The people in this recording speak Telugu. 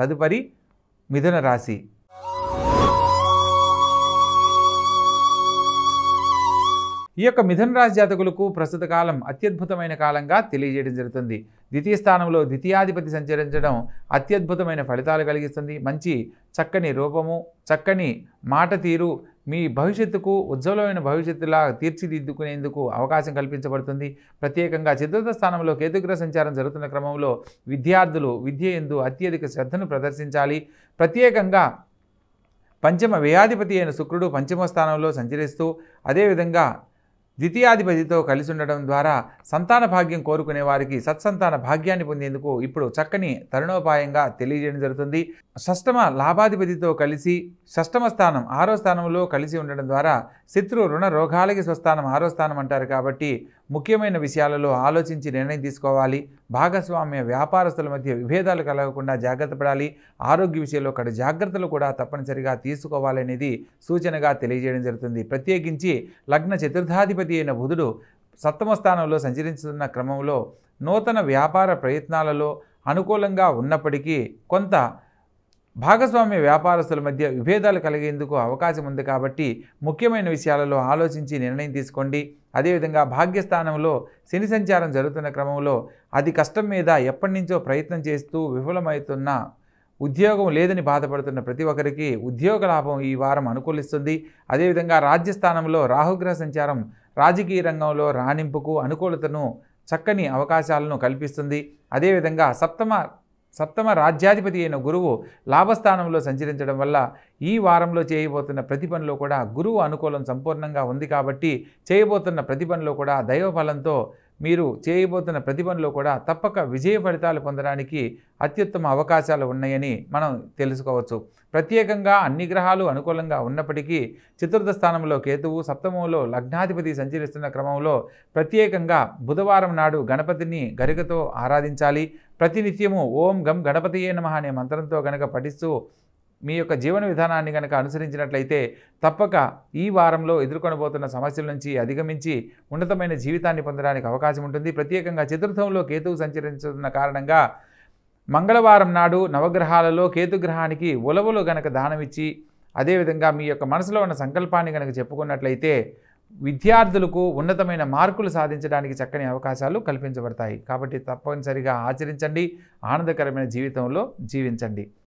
తదుపరి మిథున రాశి ఈ యొక్క మిథున రాశి జాతకులకు ప్రస్తుత కాలం అత్యద్భుతమైన కాలంగా తెలియజేయడం జరుగుతుంది ద్వితీయ స్థానంలో ద్వితీయాధిపతి సంచరించడం అత్యద్భుతమైన ఫలితాలు కలిగిస్తుంది మంచి చక్కని రూపము చక్కని మాట తీరు మీ భవిష్యత్తుకు ఉజ్వలమైన భవిష్యత్తులా తీర్చిదిద్దుకునేందుకు అవకాశం కల్పించబడుతుంది ప్రత్యేకంగా చతుర్థ స్థానంలో కేతుగ్రహ సంచారం జరుగుతున్న క్రమంలో విద్యార్థులు విద్య ఎందు అత్యధిక శ్రద్ధను ప్రదర్శించాలి ప్రత్యేకంగా పంచమ వ్యయాధిపతి అయిన శుక్రుడు పంచమ స్థానంలో సంచరిస్తూ అదేవిధంగా ద్వితీయాధిపతితో కలిసి ఉండడం ద్వారా సంతాన భాగ్యం కోరుకునే వారికి సత్సంతాన భాగ్యాన్ని పొందేందుకు ఇప్పుడు చక్కని తరుణోపాయంగా తెలియజేయడం జరుగుతుంది షష్టమ లాభాధిపతితో కలిసి షష్టమ స్థానం ఆరో స్థానంలో కలిసి ఉండడం ద్వారా శత్రు రుణ రోగాలకి స్వస్థానం ఆరో స్థానం అంటారు కాబట్టి ముఖ్యమైన విషయాలలో ఆలోచించి నిర్ణయం తీసుకోవాలి భాగస్వామ్య వ్యాపారస్తుల మధ్య విభేదాలు కలగకుండా జాగ్రత్త పడాలి ఆరోగ్య విషయంలో కడు జాగ్రత్తలు కూడా తప్పనిసరిగా తీసుకోవాలనేది సూచనగా తెలియజేయడం జరుగుతుంది ప్రత్యేకించి లగ్న చతుర్థాధిపతి అయిన బుధుడు సప్తమ స్థానంలో సంచరిస్తున్న క్రమంలో నూతన వ్యాపార ప్రయత్నాలలో అనుకూలంగా ఉన్నప్పటికీ కొంత భాగస్వామ్య వ్యాపారస్తుల మధ్య విభేదాలు కలిగేందుకు అవకాశం ఉంది కాబట్టి ముఖ్యమైన విషయాలలో ఆలోచించి నిర్ణయం తీసుకోండి అదేవిధంగా భాగ్యస్థానంలో శని సంచారం జరుగుతున్న క్రమంలో అది కష్టం మీద ఎప్పటి నుంచో ప్రయత్నం చేస్తూ విఫలమవుతున్న ఉద్యోగం లేదని బాధపడుతున్న ప్రతి ఒక్కరికి ఉద్యోగ లాభం ఈ వారం అనుకూలిస్తుంది అదేవిధంగా రాజ్యస్థానంలో రాహుగ్రహ సంచారం రాజకీయ రంగంలో రాణింపుకు అనుకూలతను చక్కని అవకాశాలను కల్పిస్తుంది అదేవిధంగా సప్తమ సప్తమ రాజ్యాధిపతి అయిన గురువు లాభస్థానంలో సంచరించడం వల్ల ఈ వారంలో చేయబోతున్న ప్రతి పనిలో కూడా గురువు అనుకూలం సంపూర్ణంగా ఉంది కాబట్టి చేయబోతున్న ప్రతి పనిలో కూడా దైవ ఫలంతో మీరు చేయబోతున్న ప్రతి పనిలో కూడా తప్పక విజయ ఫలితాలు పొందడానికి అత్యుత్తమ అవకాశాలు ఉన్నాయని మనం తెలుసుకోవచ్చు ప్రత్యేకంగా అన్ని గ్రహాలు అనుకూలంగా ఉన్నప్పటికీ చతుర్థ స్థానంలో కేతువు సప్తమంలో లగ్నాధిపతి సంచరిస్తున్న క్రమంలో ప్రత్యేకంగా బుధవారం నాడు గణపతిని గరికతో ఆరాధించాలి ప్రతినిత్యము ఓం గం గణపతియే నమ అనే మంత్రంతో గనక పఠిస్తూ మీ యొక్క జీవన విధానాన్ని కనుక అనుసరించినట్లయితే తప్పక ఈ వారంలో ఎదుర్కొనబోతున్న సమస్యల నుంచి అధిగమించి ఉన్నతమైన జీవితాన్ని పొందడానికి అవకాశం ఉంటుంది ప్రత్యేకంగా చతుర్థంలో కేతువు సంచరించుతున్న కారణంగా మంగళవారం నాడు నవగ్రహాలలో కేతుగ్రహానికి ఉలవలు గనక దానమిచ్చి అదేవిధంగా మీ యొక్క మనసులో ఉన్న సంకల్పాన్ని కనుక చెప్పుకున్నట్లయితే విద్యార్థులకు ఉన్నతమైన మార్కులు సాధించడానికి చక్కని అవకాశాలు కల్పించబడతాయి కాబట్టి తప్పనిసరిగా ఆచరించండి ఆనందకరమైన జీవితంలో జీవించండి